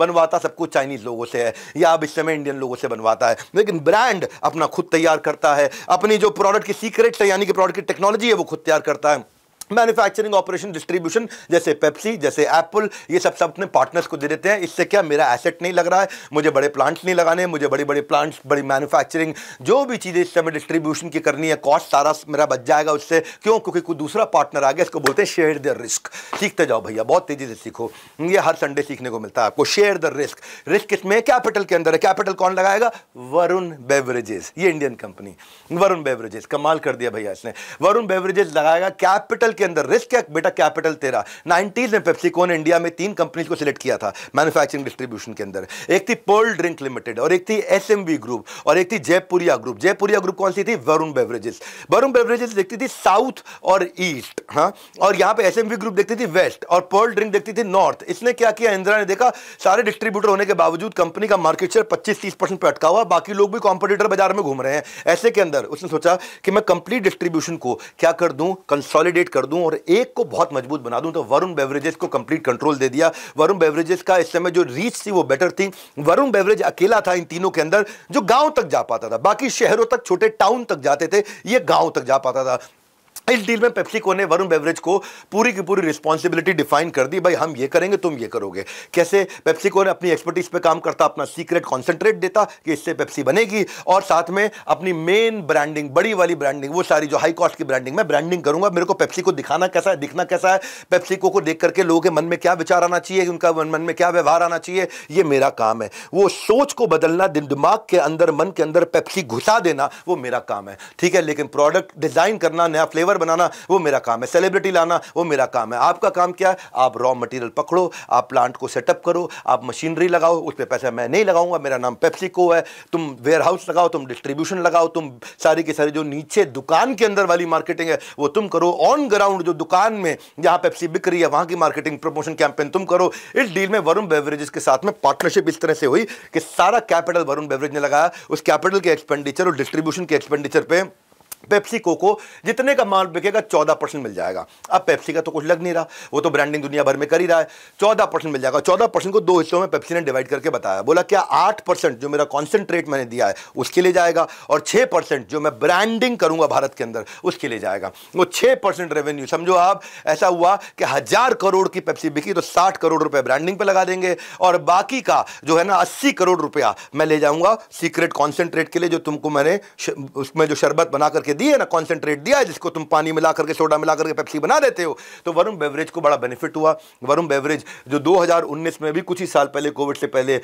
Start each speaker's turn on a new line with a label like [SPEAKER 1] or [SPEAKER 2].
[SPEAKER 1] बनवाता सब कुछ चाइनीज़ लोगों से है या अब इस समय इंडियन लोगों से बनवाता है लेकिन ब्रांड अपना खुद तैयार करता है अपनी जो प्रोडक्ट की सीक्रेट्स है यानी कि प्रोडक्ट की टेक्नोलॉजी है वो खुद तैयार करता है मैन्युफैक्चरिंग ऑपरेशन डिस्ट्रीब्यूशन जैसे पेप्सी जैसे एप्पल ये सब सब अपने पार्टनर्स को दे देते हैं इससे क्या मेरा एसेट नहीं लग रहा है मुझे बड़े प्लांट्स नहीं लगाने मुझे बड़े बड़े प्लांट्स बड़ी मैन्युफैक्चरिंग जो भी चीज़ें इस समय डिस्ट्रीब्यूशन की करनी है कॉस्ट सारा मेरा बच जाएगा उससे क्यों क्योंकि कोई दूसरा पार्टनर आ गया इसको बोलते हैं शेयर द रिस्क सीखते जाओ भैया बहुत तेज़ी से सीखो ये हर संडे सीखने को मिलता है आपको शेयर द रिस्क रिस्क इसमें कैपिटल के अंदर है कैपिटल कौन लगाएगा वरुण बेवरेजेस ये इंडियन कंपनी वरुण बेवरेजेस कमाल कर दिया भैया इसने वरुण बेवरेजेस लगाएगा कैपिटल के अंदर रिस्क है बेटा कैपिटल तेरा नाइनटीज में पेप्सिको ने इंडिया में तीन कंपनीज को सिलेक्ट किया था मैन्युफैक्चरिंग डिस्ट्रीब्यूशन के अंदर एक थी पर्ल ड्रिंक लिमिटेड और एक थी एस ग्रुप और एक थी जयपुरिया ग्रुप जयपुरिया ग्रुप कौन सी थी वरुण बेवरेजेस वरुण बेवरेजेस देखती थी साउथ और ईस्ट हाँ और यहाँ पे एस ग्रुप देखती थी वेस्ट और पर्ल ड्रिंक देखती थी नॉर्थ इसने क्या किया इंदिरा ने देखा सारे डिस्ट्रीब्यूटर होने के बावजूद कंपनी का मार्केट शेयर पच्चीस तीस परसेंट पर अटका हुआ बाकी लोग भी कॉम्पिटिटर बाजार में घूम रहे हैं ऐसे के अंदर उसने सोचा कि मैं कंप्लीट डिस्ट्रीब्यूशन को क्या कर दूं कंसोलिडेट कर दूं दूं और एक को बहुत मजबूत बना दूं तो वरुण बेवरेजेस को कंप्लीट कंट्रोल दे दिया वरुण बेवरेजेस का इस समय जो रीच थी वो बेटर थी वरुण बेवरेज अकेला था इन तीनों के अंदर जो गांव तक जा पाता था बाकी शहरों तक छोटे टाउन तक जाते थे ये गांव तक जा पाता था इस डील में पेप्सिको ने वरुण बेवरेज को पूरी की पूरी रिस्पॉन्सिबिलिटी डिफाइन कर दी भाई हम ये करेंगे तुम ये करोगे कैसे पेप्सिको ने अपनी एक्सपर्टीज पे काम करता अपना सीक्रेट कॉन्सेंट्रेट देता कि इससे पेप्सी बनेगी और साथ में अपनी मेन ब्रांडिंग बड़ी वाली ब्रांडिंग वो सारी जो हाई कॉस्ट की ब्रांडिंग मैं ब्रांडिंग करूंगा मेरे को पेप्सी को दिखाना कैसा है दिखना कैसा है पेप्सिको को देख करके लोगों के मन में क्या विचार आना चाहिए उनका मन में क्या व्यवहार आना चाहिए ये मेरा काम है वो सोच को बदलना दिमाग के अंदर मन के अंदर पेप्सी घुसा देना वो मेरा काम है ठीक है लेकिन प्रोडक्ट डिजाइन करना नया फ्लेवर बनाना वो मेरा काम है सेलिब्रिटी लाना वो मेरा काम है आपका काम क्या है आप रॉ मटेरियल पकड़ो आप प्लांट को सेटअप करो आप मशीनरी लगाओ उस पर पैसा मैं नहीं लगाऊंगा मेरा नाम पेप्सिको है तुम वेयर हाउस लगाओ तुम डिस्ट्रीब्यूशन लगाओ तुम सारी की सारी जो नीचे दुकान के अंदर वाली मार्केटिंग है वो तुम करो ऑन ग्राउंड जो दुकान में जहाँ पेप्सी बिक रही है वहाँ की मार्केटिंग प्रमोशन कैंपेन तुम करो इस डील में वरुण बेवरेजेस के साथ में पार्टनरशिप इस तरह से हुई कि सारा कैपिटल वरुण बेवरेज ने लगाया उस कैपिटल के एक्सपेंडिचर और डिस्ट्रीब्यूशन के एक्सपेंडिचर पर पेप्सी कोको जितने का माल बिकेगा चौदह परसेंट मिल जाएगा अब पेप्सी का तो कुछ लग नहीं रहा वो तो ब्रांडिंग दुनिया भर में कर ही रहा है चौदह परसेंट मिल जाएगा चौदह परसेंट को दो हिस्सों में पेप्सी ने डिवाइड करके बताया बोला क्या आठ परसेंट जो मेरा कॉन्सेंट्रेट मैंने दिया है उसके लिए जाएगा और छः परसेंट जो मैं ब्रांडिंग करूँगा भारत के अंदर उसके लिए जाएगा वो छः परसेंट रेवेन्यू समझो आप ऐसा हुआ कि हज़ार करोड़ की पेप्सी बिकी तो साठ करोड़ रुपये ब्रांडिंग पर लगा देंगे और बाकी का जो है ना अस्सी करोड़ रुपया मैं ले जाऊँगा सीक्रेट कॉन्सेंट्रेट के लिए जो तुमको मैंने उसमें जो शरबत बना करके करके दिए ना कॉन्सेंट्रेट दिया जिसको तुम पानी मिला करके सोडा मिला करके पेप्सी बना देते हो तो वरुण बेवरेज को बड़ा बेनिफिट हुआ वरुण बेवरेज जो दो में भी कुछ ही साल पहले कोविड से पहले